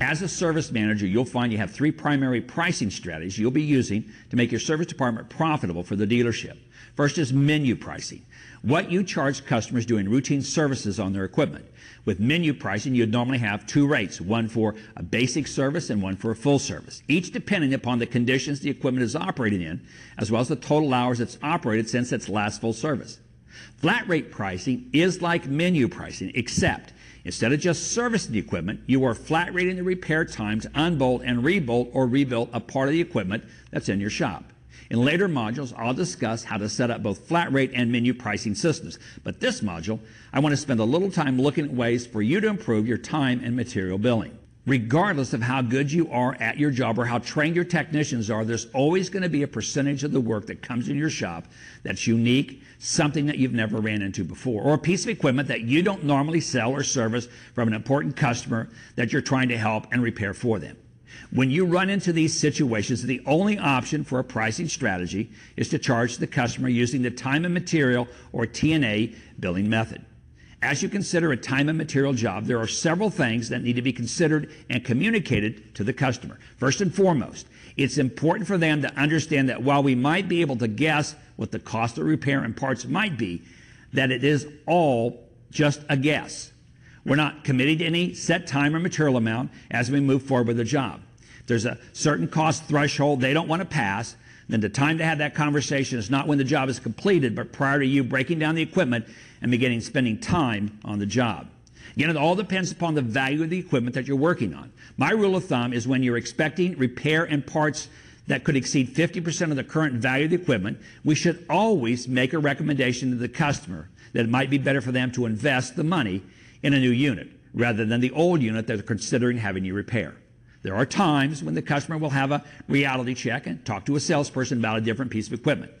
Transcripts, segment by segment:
As a service manager, you'll find you have three primary pricing strategies you'll be using to make your service department profitable for the dealership. First is menu pricing. What you charge customers doing routine services on their equipment. With menu pricing, you'd normally have two rates, one for a basic service and one for a full service, each depending upon the conditions the equipment is operating in, as well as the total hours it's operated since its last full service. Flat rate pricing is like menu pricing, except Instead of just servicing the equipment, you are flat rating the repair time to unbolt and rebolt or rebuild a part of the equipment that's in your shop. In later modules, I'll discuss how to set up both flat rate and menu pricing systems. But this module, I want to spend a little time looking at ways for you to improve your time and material billing regardless of how good you are at your job or how trained your technicians are, there's always going to be a percentage of the work that comes in your shop that's unique, something that you've never ran into before, or a piece of equipment that you don't normally sell or service from an important customer that you're trying to help and repair for them. When you run into these situations, the only option for a pricing strategy is to charge the customer using the time and material or T&A billing method. As you consider a time and material job, there are several things that need to be considered and communicated to the customer. First and foremost, it's important for them to understand that while we might be able to guess what the cost of repair and parts might be, that it is all just a guess. We're not committed to any set time or material amount as we move forward with the job. There's a certain cost threshold they don't want to pass, then the time to have that conversation is not when the job is completed, but prior to you breaking down the equipment and beginning spending time on the job. Again, it all depends upon the value of the equipment that you're working on. My rule of thumb is when you're expecting repair and parts that could exceed 50% of the current value of the equipment, we should always make a recommendation to the customer that it might be better for them to invest the money in a new unit rather than the old unit that they're considering having you repair. There are times when the customer will have a reality check and talk to a salesperson about a different piece of equipment.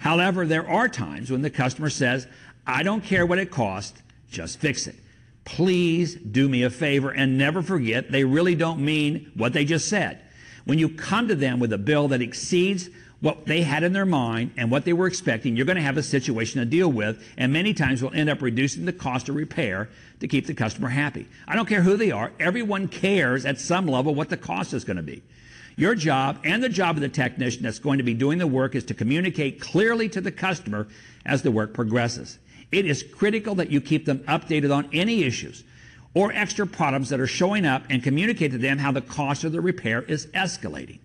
However, there are times when the customer says, I don't care what it costs, just fix it. Please do me a favor and never forget they really don't mean what they just said. When you come to them with a bill that exceeds what they had in their mind and what they were expecting, you're going to have a situation to deal with, and many times will end up reducing the cost of repair to keep the customer happy. I don't care who they are, everyone cares at some level what the cost is going to be. Your job and the job of the technician that's going to be doing the work is to communicate clearly to the customer as the work progresses. It is critical that you keep them updated on any issues or extra problems that are showing up and communicate to them how the cost of the repair is escalating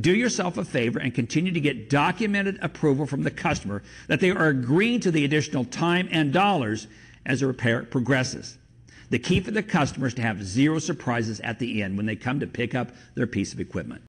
do yourself a favor and continue to get documented approval from the customer that they are agreeing to the additional time and dollars as the repair progresses. The key for the customer is to have zero surprises at the end when they come to pick up their piece of equipment.